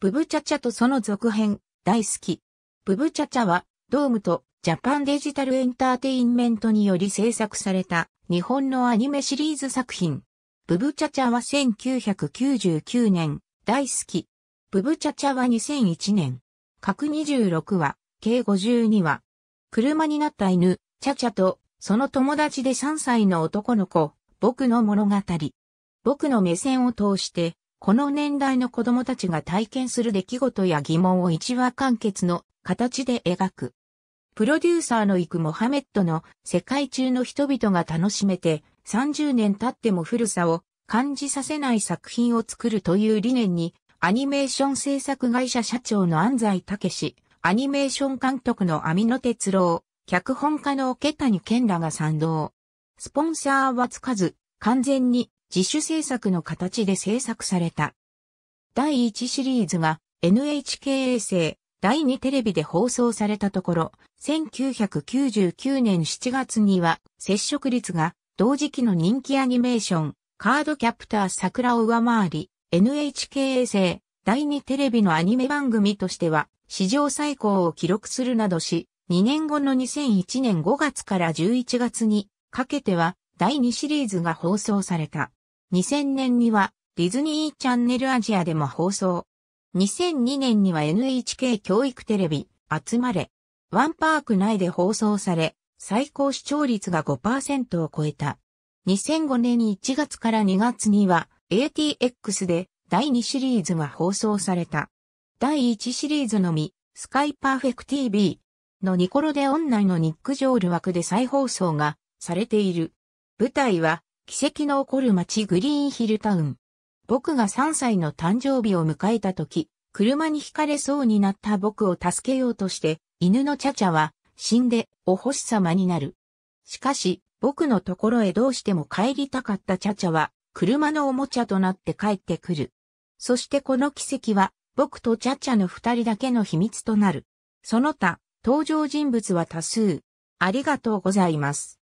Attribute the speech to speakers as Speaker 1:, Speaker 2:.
Speaker 1: ブブチャチャとその続編、大好き。ブブチャチャは、ドームとジャパンデジタルエンターテインメントにより制作された日本のアニメシリーズ作品。ブブチャチャは1999年、大好き。ブブチャチャは2001年。各26話、計52話。車になった犬、チャチャと、その友達で3歳の男の子、僕の物語。僕の目線を通して、この年代の子供たちが体験する出来事や疑問を一話完結の形で描く。プロデューサーの行くモハメットの世界中の人々が楽しめて30年経っても古さを感じさせない作品を作るという理念にアニメーション制作会社社長の安西武アニメーション監督の網野哲郎、脚本家の桶谷健らが賛同。スポンサーはつかず、完全に自主制作の形で制作された。第1シリーズが NHK 衛星第2テレビで放送されたところ、1999年7月には接触率が同時期の人気アニメーションカードキャプター桜を上回り、NHK 衛星第2テレビのアニメ番組としては史上最高を記録するなどし、2年後の2001年5月から11月にかけては第2シリーズが放送された。2000年にはディズニーチャンネルアジアでも放送。2002年には NHK 教育テレビ、集まれ、ワンパーク内で放送され、最高視聴率が5%を超えた。2005年1月から2月には ATX で第2シリーズが放送された。第1シリーズのみ、スカイパーフェク TV のニコロでオン内のニックジョール枠で再放送がされている。舞台は奇跡の起こる街グリーンヒルタウン。僕が3歳の誕生日を迎えた時、車に惹かれそうになった僕を助けようとして、犬のチャチャは、死んで、お星様になる。しかし、僕のところへどうしても帰りたかったチャチャは、車のおもちゃとなって帰ってくる。そしてこの奇跡は、僕とチャチャの二人だけの秘密となる。その他、登場人物は多数。ありがとうございます。